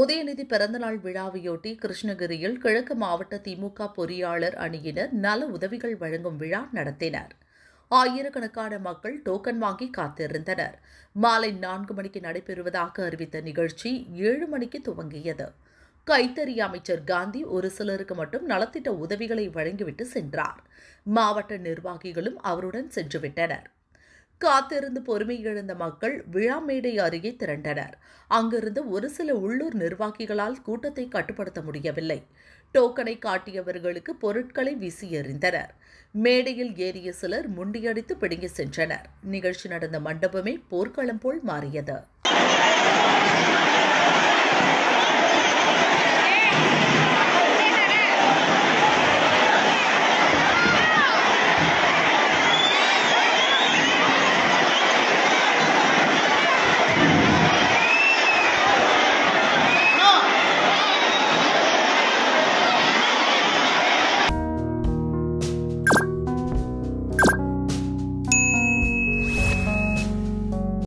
உதயநிதி பிறந்தநாள் விழாவையொட்டி கிருஷ்ணகிரியில் கிழக்கு மாவட்ட திமுக பொறியாளர் அணியினர் நல உதவிகள் வழங்கும் விழா நடத்தினர் ஆயிரக்கணக்கான மக்கள் டோக்கன் வாங்கி காத்திருந்தனர் மாலை நான்கு மணிக்கு நடைபெறுவதாக அறிவித்த நிகழ்ச்சி ஏழு மணிக்கு துவங்கியது கைத்தறி அமைச்சர் காந்தி ஒரு சிலருக்கு மட்டும் நலத்திட்ட உதவிகளை வழங்கிவிட்டு சென்றார் மாவட்ட நிர்வாகிகளும் அவருடன் சென்றுவிட்டனர் காத்திருந்து பொறுமை இழந்த மக்கள் விழா மேடை அருகே திரண்டனர் அங்கிருந்து ஒரு சில உள்ளூர் நிர்வாகிகளால் கூட்டத்தை கட்டுப்படுத்த முடியவில்லை டோக்கனை காட்டியவர்களுக்கு பொருட்களை வீசி எறிந்தனர் மேடையில் ஏறிய சிலர் முண்டியடித்து பிடுங்கி சென்றனர் நிகழ்ச்சி நடந்த மண்டபமே போர்க்களம் போல் மாறியது